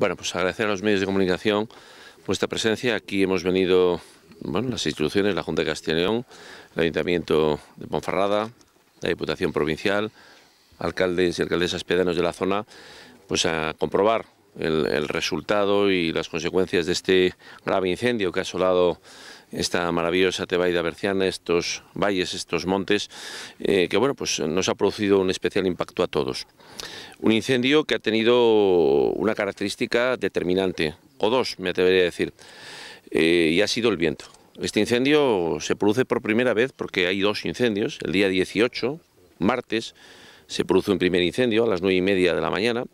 Bueno, pues agradecer a los medios de comunicación esta presencia. Aquí hemos venido, bueno, las instituciones, la Junta de Castellón, el Ayuntamiento de Ponferrada, la Diputación Provincial, alcaldes y alcaldesas pedanos de la zona, pues a comprobar el, el resultado y las consecuencias de este grave incendio que ha asolado esta maravillosa Tebaida berciana, estos valles, estos montes, eh, que bueno, pues nos ha producido un especial impacto a todos. Un incendio que ha tenido una característica determinante, o dos, me atrevería a decir, eh, y ha sido el viento. Este incendio se produce por primera vez porque hay dos incendios, el día 18, martes, se produce un primer incendio a las nueve y media de la mañana,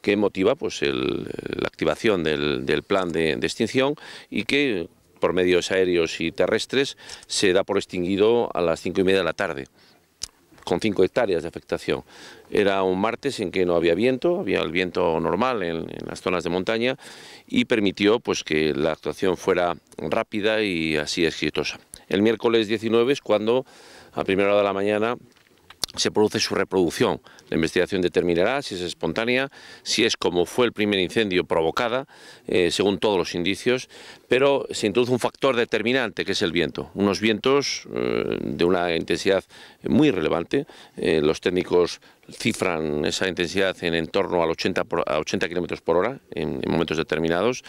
que motiva pues, la activación del, plan de, extinción y que por medios aéreos y terrestres, se da por extinguido a las cinco y media de la tarde con cinco hectáreas de afectación. Era un martes en que no había viento, había el viento normal en, las zonas de montaña y permitió pues, que la actuación fuera rápida y así exitosa. El miércoles 19 es cuando, a primera hora de la mañana, se produce su reproducción. La investigación determinará si es espontánea, si es como fue el primer incendio provocada, eh, según todos los indicios, pero se introduce un factor determinante que es el viento. Unos vientos eh, de una intensidad muy relevante, eh, los técnicos cifran esa intensidad en, en torno al 80, a 80 kilómetros por hora en, momentos determinados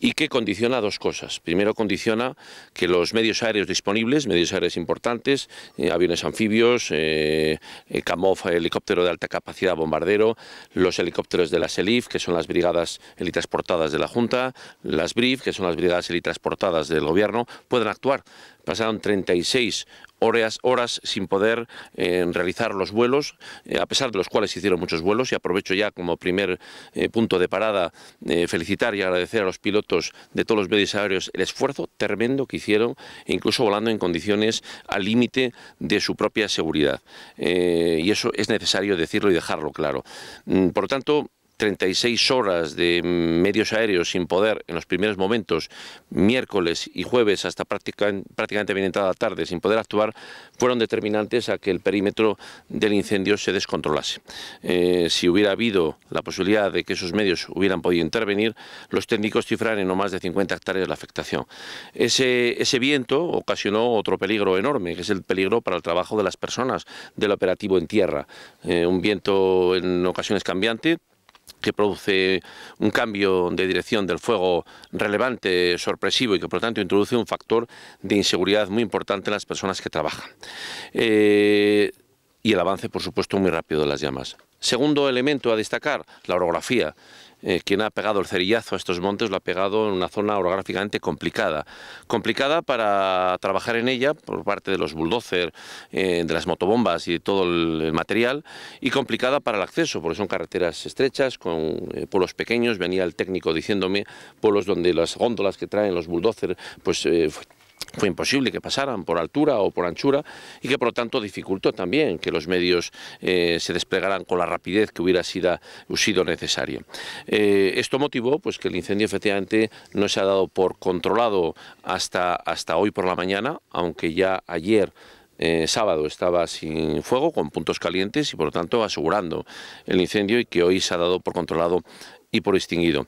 y que condiciona dos cosas. Primero, condiciona que los medios aéreos disponibles, medios aéreos importantes, eh, aviones anfibios, camofa, eh, eh, helicóptero de alta capacidad bombardero, los helicópteros de la ELIF, que son las brigadas transportadas de la Junta, las BRIF, que son las brigadas helitransportadas del Gobierno, puedan actuar. Pasaron 36 horas, sin poder eh, realizar los vuelos, eh, a pesar de los cuales hicieron muchos vuelos y aprovecho ya como primer eh, punto de parada felicitar y agradecer a los pilotos de todos los medios aéreos el esfuerzo tremendo que hicieron, e incluso volando en condiciones al límite de su propia seguridad. y eso es necesario decirlo y dejarlo claro. Mm, por tanto, 36 horas de medios aéreos sin poder en los primeros momentos, miércoles y jueves hasta prácticamente, prácticamente bien entrada tarde sin poder actuar, fueron determinantes a que el perímetro del incendio se descontrolase. Eh, si hubiera habido la posibilidad de que esos medios hubieran podido intervenir, los técnicos cifran en no más de 50 hectáreas la afectación. Ese, viento ocasionó otro peligro enorme, que es el peligro para el trabajo de las personas del operativo en tierra. Eh, un viento en ocasiones cambiante, que produce un cambio de dirección del fuego relevante, sorpresivo y que por lo tanto introduce un factor de inseguridad muy importante en las personas que trabajan. Eh, y el avance, por supuesto, muy rápido de las llamas. Segundo elemento a destacar, la orografía. Eh, quien ha pegado el cerillazo a estos montes lo ha pegado en una zona orográficamente complicada. Complicada para trabajar en ella por parte de los bulldozers, eh, de las motobombas y de todo el, material, y complicada para el acceso, porque son carreteras estrechas, con eh, polos pequeños. Venía el técnico diciéndome pueblos donde las góndolas que traen los bulldozers pues, fue imposible que pasaran por altura o por anchura y que por lo tanto dificultó también que los medios eh, se desplegaran con la rapidez que hubiera sido, necesaria. Eh, esto motivó pues, que el incendio efectivamente no se ha dado por controlado hasta, hasta hoy por la mañana, aunque ya ayer... Eh, sábado estaba sin fuego, con puntos calientes y por lo tanto asegurando el incendio y que hoy se ha dado por controlado y por extinguido.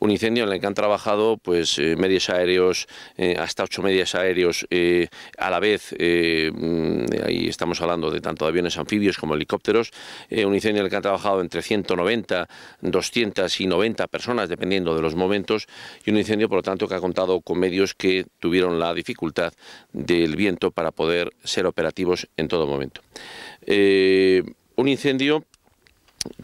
Un incendio en el que han trabajado pues eh, medios aéreos, eh, hasta ocho medios aéreos eh, a la vez, mm, ahí estamos hablando de tanto aviones anfibios como helicópteros, un incendio en el que han trabajado entre 190, ...290 y personas, dependiendo de los momentos, y un incendio, por lo tanto, que ha contado con medios que tuvieron la dificultad del viento para poder ser operativos en todo momento. un incendio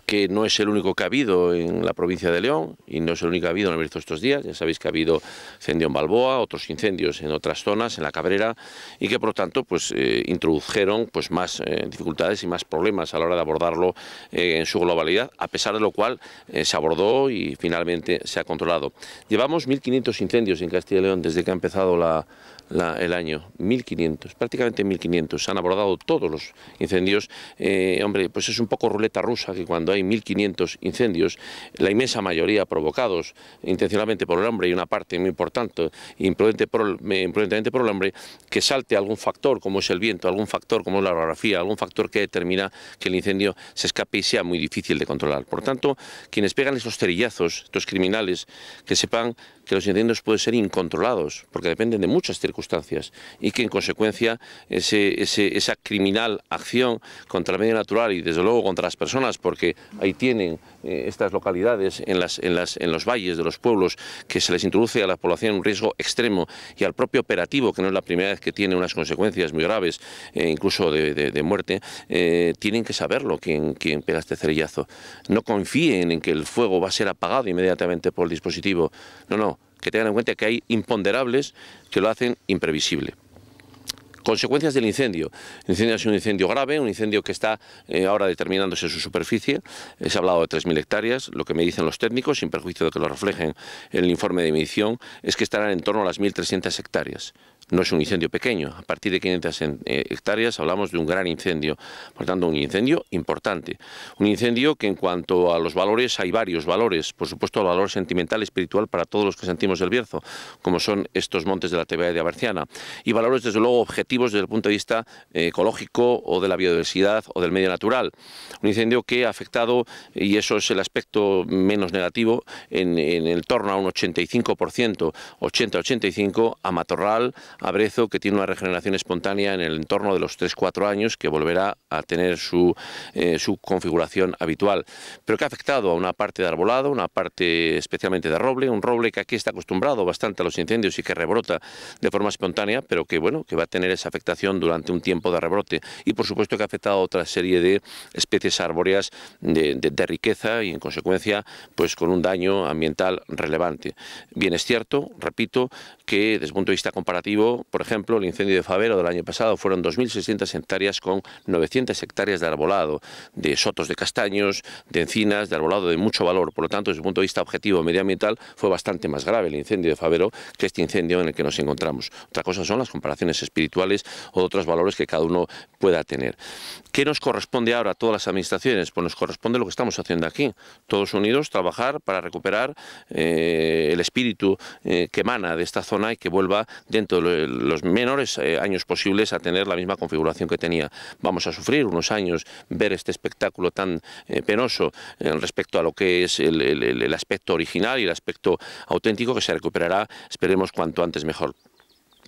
que no es el único que ha habido en la provincia de León y no es el único que ha habido en el visto estos días. Ya sabéis que ha habido incendio en Balboa, otros incendios en otras zonas, en la Cabrera, y que por lo tanto pues, eh, introdujeron pues, más eh, dificultades y más problemas a la hora de abordarlo eh, en su globalidad, a pesar de lo cual se abordó y finalmente se ha controlado. Llevamos 1.500 incendios en Castilla y León desde que ha empezado la, el año, 1.500, prácticamente 1.500. se Han abordado todos los incendios. Eh, hombre, pues es un poco ruleta rusa que cuando hay 1.500 incendios, la inmensa mayoría provocados intencionalmente por el hombre y una parte muy importante, eh, imprudentemente por, por el hombre, que salte algún factor como es el viento, algún factor como es la orografía, algún factor que determina que el incendio se escape y sea muy difícil de controlar. Por tanto, quienes pegan esos cerillazos, estos criminales, que sepan que los incendios pueden ser incontrolados, porque dependen de muchas circunstancias, y que en consecuencia ese, esa criminal acción contra el medio natural y desde luego contra las personas, porque ahí tienen eh, estas localidades, en, las, en, las, en los valles de los pueblos, que se les introduce a la población un riesgo extremo y al propio operativo, que no es la primera vez que tiene unas consecuencias muy graves, eh, incluso de, muerte, eh, tienen que saberlo quien, quien pega este cerillazo. No confíen en que el fuego va a ser apagado inmediatamente por el dispositivo. No, no, que tengan en cuenta que hay imponderables que lo hacen imprevisible. Consecuencias del incendio. El incendio ha sido un incendio grave, un incendio que está eh, ahora determinándose su superficie. se ha hablado de 3.000 hectáreas. Lo que me dicen los técnicos, sin perjuicio de que lo reflejen en el informe de medición, es que estarán en torno a las 1.300 hectáreas no es un incendio pequeño. A partir de 500 eh, hectáreas hablamos de un gran incendio, por tanto un incendio importante. Un incendio que en cuanto a los valores hay varios valores, por supuesto el valor sentimental, espiritual para todos los que sentimos el Bierzo, como son estos montes de la Tebea de Abarciana... y valores desde luego objetivos desde el punto de vista eh, ecológico o de la biodiversidad o del medio natural. Un incendio que ha afectado, y eso es el aspecto menos negativo, en, en el torno a un 85%, 80-85% a matorral, Abrezo, que tiene una regeneración espontánea en el entorno de los 3-4 años, que volverá a tener eh, su, configuración habitual, pero que ha afectado a una parte de arbolado, una parte especialmente de roble, un roble que aquí está acostumbrado bastante a los incendios y que rebrota de forma espontánea, pero que bueno, que va a tener esa afectación durante un tiempo de rebrote y por supuesto que ha afectado a otra serie de especies arbóreas de, riqueza y en consecuencia pues con un daño ambiental relevante. Bien es cierto, repito, que desde el punto de vista comparativo por ejemplo, el incendio de Favero del año pasado fueron 2.600 hectáreas con 900 hectáreas de arbolado, de sotos de castaños, de encinas, de arbolado de mucho valor. Por lo tanto, desde el punto de vista objetivo medioambiental, fue bastante más grave el incendio de Favero que este incendio en el que nos encontramos. Otra cosa son las comparaciones espirituales o otros valores que cada uno pueda tener. ¿Qué nos corresponde ahora a todas las administraciones? Pues nos corresponde lo que estamos haciendo aquí, todos unidos, trabajar para recuperar eh, el espíritu eh, que emana de esta zona y que vuelva dentro de los menores eh, años posibles a tener la misma configuración que tenía. Vamos a sufrir unos años ver este espectáculo tan eh, penoso eh, respecto a lo que es el, el aspecto original y el aspecto auténtico que se recuperará, esperemos, cuanto antes mejor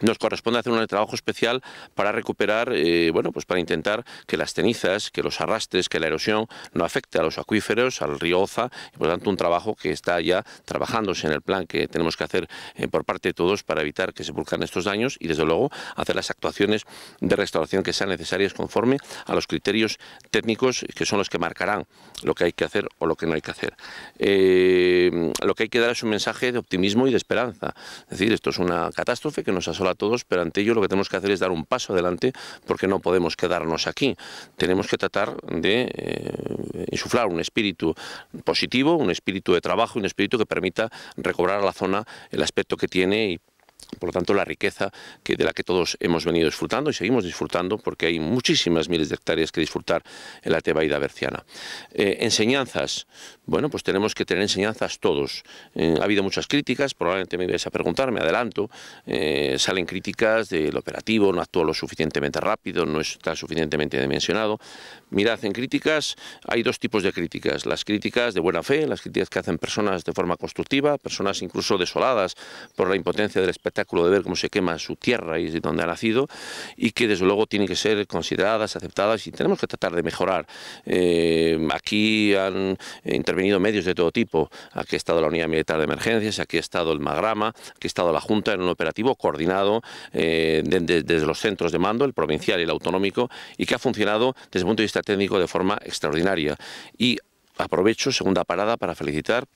nos corresponde hacer un trabajo especial para recuperar, eh, bueno, pues para intentar que las cenizas, que los arrastres, que la erosión no afecte a los acuíferos, al río Oza, y por lo tanto un trabajo que está ya trabajándose en el plan que tenemos que hacer eh, por parte de todos para evitar que se pulcan estos daños y desde luego hacer las actuaciones de restauración que sean necesarias conforme a los criterios técnicos que son los que marcarán lo que hay que hacer o lo que no hay que hacer. Eh, lo que hay que dar es un mensaje de optimismo y de esperanza. Es decir, esto es una catástrofe que nos asola a todos, pero ante ello lo que tenemos que hacer es dar un paso adelante porque no podemos quedarnos aquí. Tenemos que tratar de eh, insuflar un espíritu positivo, un espíritu de trabajo, un espíritu que permita recobrar a la zona el aspecto que tiene y por lo tanto, la riqueza que, de la que todos hemos venido disfrutando y seguimos disfrutando, porque hay muchísimas miles de hectáreas que disfrutar en la Tebaida berciana. Eh, enseñanzas. Bueno, pues tenemos que tener enseñanzas todos. Eh, ha habido muchas críticas, probablemente me vais a preguntar, me adelanto. Eh, salen críticas del operativo, no actúa lo suficientemente rápido, no está suficientemente dimensionado. Mirad, en críticas hay dos tipos de críticas. Las críticas de buena fe, las críticas que hacen personas de forma constructiva, personas incluso desoladas por la impotencia del espectáculo espectáculo de ver cómo se quema su tierra y de donde ha nacido y que desde luego tienen que ser consideradas, aceptadas y tenemos que tratar de mejorar. Eh, aquí han intervenido medios de todo tipo, aquí ha estado la Unidad Militar de Emergencias, aquí ha estado el Magrama, aquí ha estado la Junta en un operativo coordinado eh, desde los centros de mando, el provincial y el autonómico, y que ha funcionado desde el punto de vista técnico de forma extraordinaria. Y aprovecho, segunda parada, para felicitar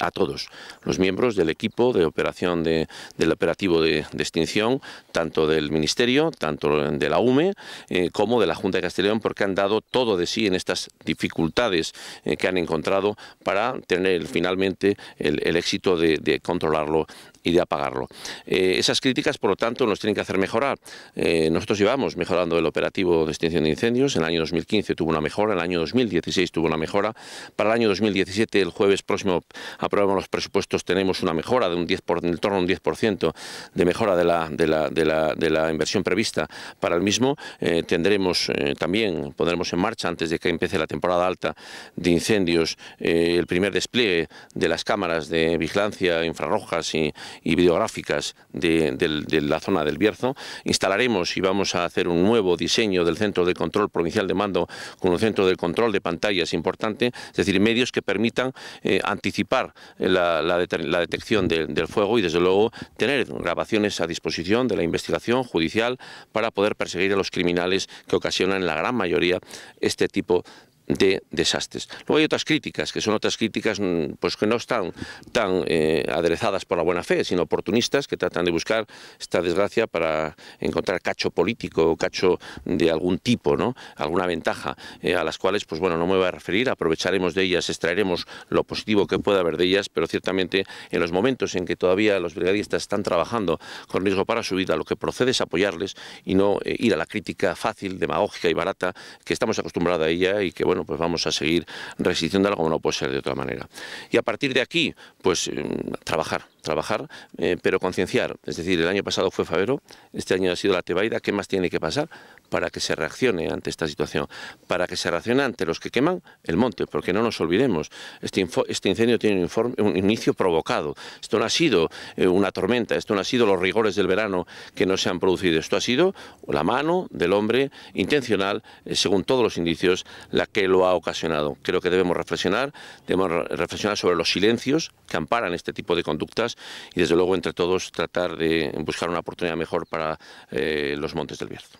a todos los miembros del equipo de operación de, del operativo de, extinción, tanto del Ministerio, tanto de la UME, eh, como de la Junta de Castellón, porque han dado todo de sí en estas dificultades eh, que han encontrado para tener finalmente el, éxito de, de controlarlo de apagarlo. Eh, esas críticas, por lo tanto, nos tienen que hacer mejorar. Eh, nosotros llevamos mejorando el operativo de extinción de incendios. En el año 2015 tuvo una mejora, en el año 2016 tuvo una mejora. Para el año 2017, el jueves próximo, aprobamos los presupuestos, tenemos una mejora de un 10 por, en torno a un 10% de mejora de la, de, la, de, la, de la, inversión prevista para el mismo. Eh, tendremos también, pondremos en marcha antes de que empiece la temporada alta de incendios el primer despliegue de las cámaras de vigilancia infrarrojas y, y videográficas de, la zona del Bierzo. Instalaremos y vamos a hacer un nuevo diseño del centro de control provincial de mando con un centro de control de pantallas importante, es decir, medios que permitan eh, anticipar la, detección del fuego y desde luego tener grabaciones a disposición de la investigación judicial para poder perseguir a los criminales que ocasionan en la gran mayoría este tipo de de desastres. Luego hay otras críticas, que son otras críticas mm, pues, que no están tan eh, aderezadas por la buena fe, sino oportunistas que tratan de buscar esta desgracia para encontrar cacho político o cacho de algún tipo, ¿no? alguna ventaja, eh, a las cuales pues, bueno, no me voy a referir, aprovecharemos de ellas, extraeremos lo positivo que pueda haber de ellas, pero ciertamente en los momentos en que todavía los brigadistas están trabajando con riesgo para su vida, lo que procede es apoyarles y no eh, ir a la crítica fácil, demagógica y barata que estamos acostumbrados a ella y que bueno, pues vamos a seguir algo como no puede ser de otra manera. Y a partir de aquí, pues em, trabajar, trabajar, eh, pero concienciar. Es decir, el año pasado fue Favero, este año ha sido la Tebaida. ¿Qué más tiene que pasar para que se reaccione ante esta situación? Para que se reaccione ante los que queman el monte, porque no nos olvidemos, este, este incendio tiene un, inicio provocado. Esto no ha sido eh, una tormenta, esto no ha sido los rigores del verano que no se han producido. Esto ha sido la mano del hombre intencional, eh, según todos los indicios, la que lo ha ocasionado. Creo que debemos reflexionar, debemos reflexionar sobre los silencios que amparan este tipo de conductas y desde luego entre todos tratar de buscar una oportunidad mejor para eh, los Montes del Bierzo.